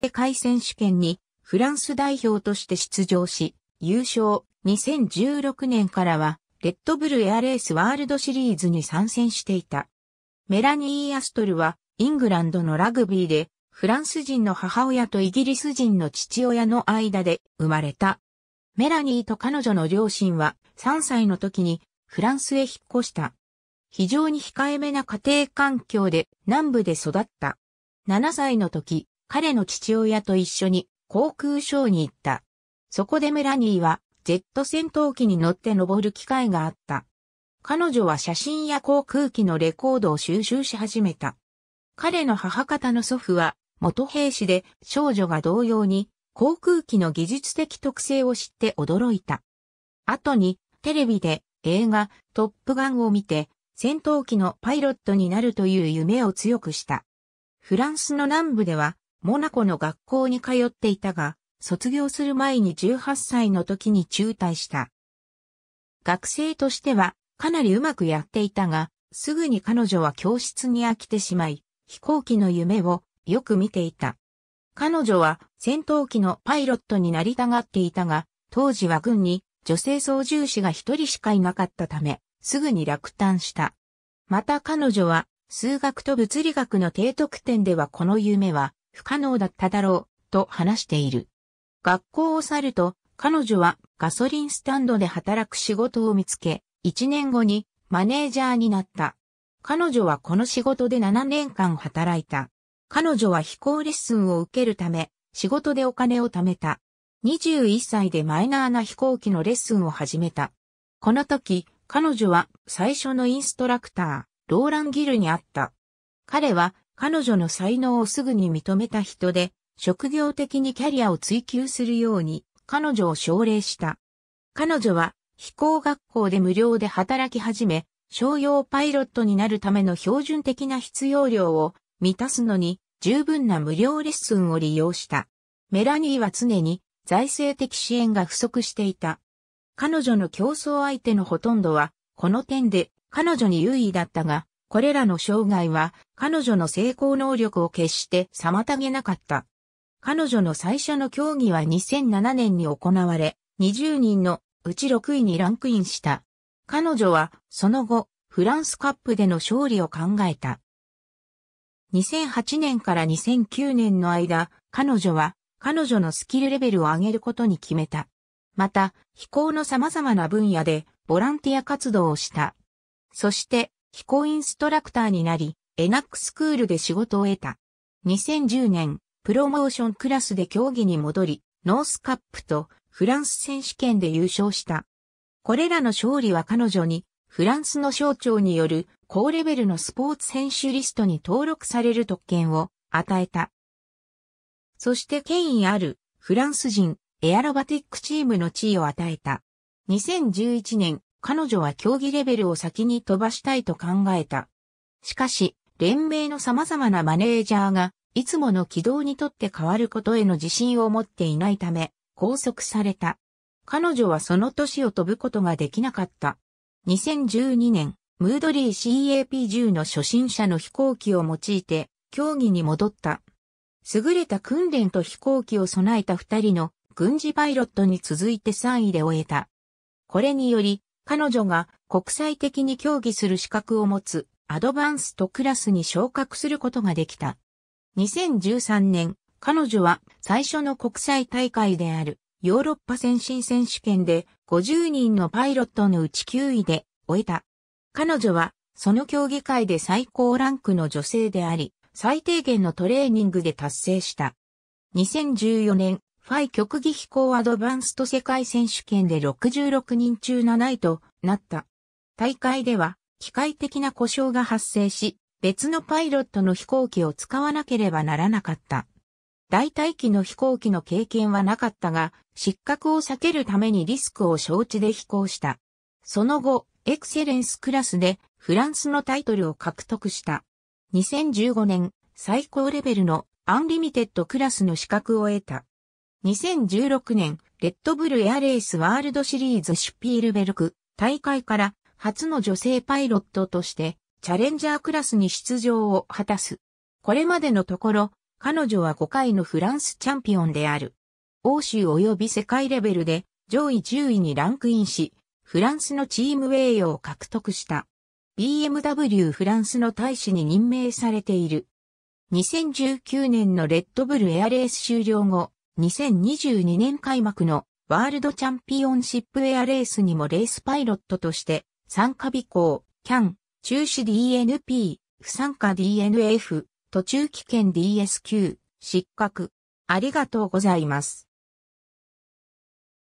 世界選手権にフランス代表として出場し、優勝。2016年からは、レッドブルエアレースワールドシリーズに参戦していた。メラニー・アストルは、イングランドのラグビーで、フランス人の母親とイギリス人の父親の間で生まれた。メラニーと彼女の両親は3歳の時にフランスへ引っ越した。非常に控えめな家庭環境で南部で育った。7歳の時、彼の父親と一緒に航空ショーに行った。そこでメラニーはジェット戦闘機に乗って登る機会があった。彼女は写真や航空機のレコードを収集し始めた。彼の母方の祖父は元兵士で少女が同様に航空機の技術的特性を知って驚いた。後にテレビで映画トップガンを見て戦闘機のパイロットになるという夢を強くした。フランスの南部ではモナコの学校に通っていたが、卒業する前に18歳の時に中退した。学生としてはかなりうまくやっていたが、すぐに彼女は教室に飽きてしまい、飛行機の夢をよく見ていた。彼女は戦闘機のパイロットになりたがっていたが、当時は軍に女性操縦士が一人しかいなかったため、すぐに落胆した。また彼女は数学と物理学の低得点ではこの夢は不可能だっただろう、と話している。学校を去ると、彼女はガソリンスタンドで働く仕事を見つけ、1年後にマネージャーになった。彼女はこの仕事で7年間働いた。彼女は飛行レッスンを受けるため、仕事でお金を貯めた。21歳でマイナーな飛行機のレッスンを始めた。この時、彼女は最初のインストラクター、ローラン・ギルに会った。彼は彼女の才能をすぐに認めた人で、職業的にキャリアを追求するように彼女を奨励した。彼女は飛行学校で無料で働き始め、商用パイロットになるための標準的な必要量を満たすのに十分な無料レッスンを利用した。メラニーは常に財政的支援が不足していた。彼女の競争相手のほとんどは、この点で彼女に優位だったが、これらの障害は彼女の成功能力を決して妨げなかった。彼女の最初の競技は2007年に行われ、20人のうち6位にランクインした。彼女はその後、フランスカップでの勝利を考えた。2008年から2009年の間、彼女は彼女のスキルレベルを上げることに決めた。また、飛行の様々な分野でボランティア活動をした。そして、飛行インストラクターになり、エナックスクールで仕事を得た。2010年、プロモーションクラスで競技に戻り、ノースカップとフランス選手権で優勝した。これらの勝利は彼女に、フランスの省庁による高レベルのスポーツ選手リストに登録される特権を与えた。そして権威あるフランス人エアロバティックチームの地位を与えた。2011年、彼女は競技レベルを先に飛ばしたいと考えた。しかし、連盟の様々なマネージャーが、いつもの軌道にとって変わることへの自信を持っていないため、拘束された。彼女はその年を飛ぶことができなかった。2012年、ムードリー CAP10 の初心者の飛行機を用いて、競技に戻った。優れた訓練と飛行機を備えた二人の軍事パイロットに続いて3位で終えた。これにより、彼女が国際的に競技する資格を持つアドバンストクラスに昇格することができた。2013年、彼女は最初の国際大会であるヨーロッパ先進選手権で50人のパイロットのうち9位で終えた。彼女はその競技会で最高ランクの女性であり、最低限のトレーニングで達成した。2014年、ファイ極技飛行アドバンスト世界選手権で66人中7位となった。大会では機械的な故障が発生し、別のパイロットの飛行機を使わなければならなかった。代替機の飛行機の経験はなかったが、失格を避けるためにリスクを承知で飛行した。その後、エクセレンスクラスでフランスのタイトルを獲得した。2015年、最高レベルのアンリミテッドクラスの資格を得た。2016年、レッドブルエアレースワールドシリーズシュピールベルク大会から初の女性パイロットとしてチャレンジャークラスに出場を果たす。これまでのところ、彼女は5回のフランスチャンピオンである。欧州及び世界レベルで上位10位にランクインし、フランスのチーム栄誉を獲得した。BMW フランスの大使に任命されている。2019年のレッドブルエアレース終了後、2022年開幕のワールドチャンピオンシップエアレースにもレースパイロットとして参加備行、キャン、中止 DNP、不参加 DNF、途中棄権 DSQ、失格。ありがとうございます。